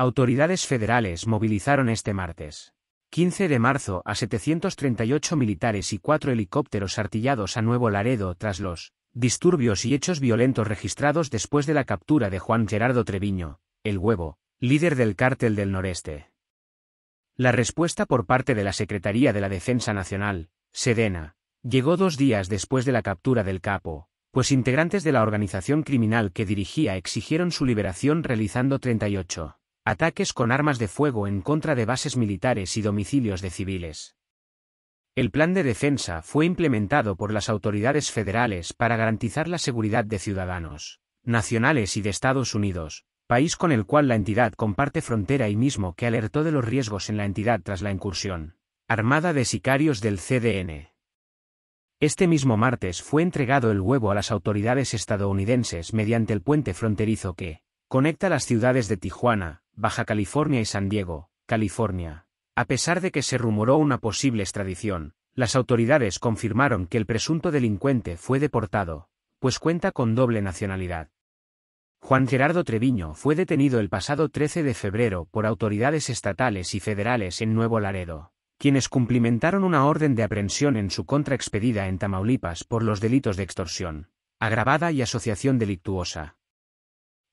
Autoridades federales movilizaron este martes. 15 de marzo a 738 militares y cuatro helicópteros artillados a Nuevo Laredo tras los disturbios y hechos violentos registrados después de la captura de Juan Gerardo Treviño, el huevo, líder del cártel del noreste. La respuesta por parte de la Secretaría de la Defensa Nacional, Sedena, llegó dos días después de la captura del capo, pues integrantes de la organización criminal que dirigía exigieron su liberación realizando 38 ataques con armas de fuego en contra de bases militares y domicilios de civiles. El plan de defensa fue implementado por las autoridades federales para garantizar la seguridad de ciudadanos, nacionales y de Estados Unidos, país con el cual la entidad comparte frontera y mismo que alertó de los riesgos en la entidad tras la incursión, armada de sicarios del CDN. Este mismo martes fue entregado el huevo a las autoridades estadounidenses mediante el puente fronterizo que conecta las ciudades de Tijuana, Baja California y San Diego, California. A pesar de que se rumoró una posible extradición, las autoridades confirmaron que el presunto delincuente fue deportado, pues cuenta con doble nacionalidad. Juan Gerardo Treviño fue detenido el pasado 13 de febrero por autoridades estatales y federales en Nuevo Laredo, quienes cumplimentaron una orden de aprehensión en su contra expedida en Tamaulipas por los delitos de extorsión, agravada y asociación delictuosa.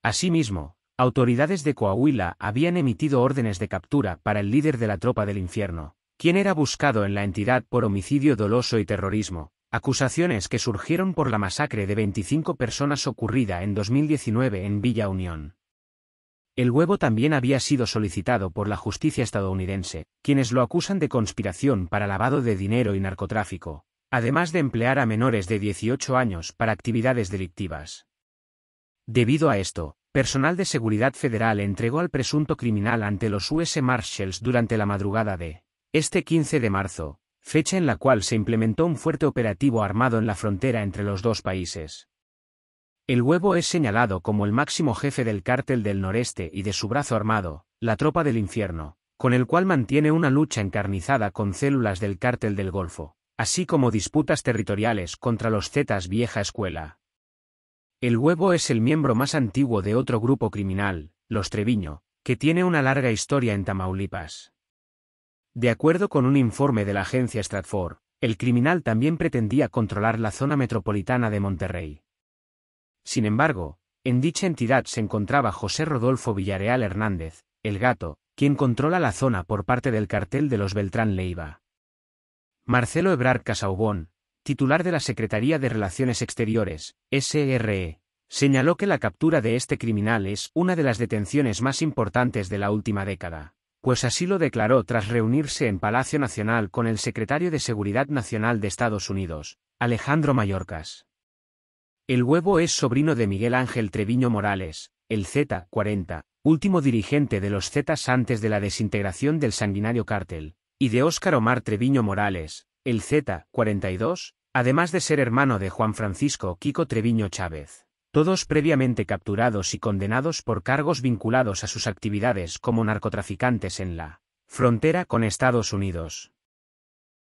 Asimismo, Autoridades de Coahuila habían emitido órdenes de captura para el líder de la Tropa del Infierno, quien era buscado en la entidad por homicidio doloso y terrorismo, acusaciones que surgieron por la masacre de 25 personas ocurrida en 2019 en Villa Unión. El huevo también había sido solicitado por la justicia estadounidense, quienes lo acusan de conspiración para lavado de dinero y narcotráfico, además de emplear a menores de 18 años para actividades delictivas. Debido a esto, Personal de seguridad federal entregó al presunto criminal ante los US Marshals durante la madrugada de este 15 de marzo, fecha en la cual se implementó un fuerte operativo armado en la frontera entre los dos países. El huevo es señalado como el máximo jefe del cártel del noreste y de su brazo armado, la Tropa del Infierno, con el cual mantiene una lucha encarnizada con células del cártel del Golfo, así como disputas territoriales contra los Zetas Vieja Escuela. El huevo es el miembro más antiguo de otro grupo criminal, los Treviño, que tiene una larga historia en Tamaulipas. De acuerdo con un informe de la agencia Stratford, el criminal también pretendía controlar la zona metropolitana de Monterrey. Sin embargo, en dicha entidad se encontraba José Rodolfo Villareal Hernández, el gato, quien controla la zona por parte del cartel de los Beltrán Leiva. Marcelo Ebrard Casaubón, titular de la Secretaría de Relaciones Exteriores, SRE, señaló que la captura de este criminal es una de las detenciones más importantes de la última década, pues así lo declaró tras reunirse en Palacio Nacional con el secretario de Seguridad Nacional de Estados Unidos, Alejandro Mayorkas. El huevo es sobrino de Miguel Ángel Treviño Morales, el Z-40, último dirigente de los Zetas antes de la desintegración del sanguinario cártel, y de Óscar Omar Treviño Morales, el Z42, además de ser hermano de Juan Francisco Kiko Treviño Chávez, todos previamente capturados y condenados por cargos vinculados a sus actividades como narcotraficantes en la frontera con Estados Unidos.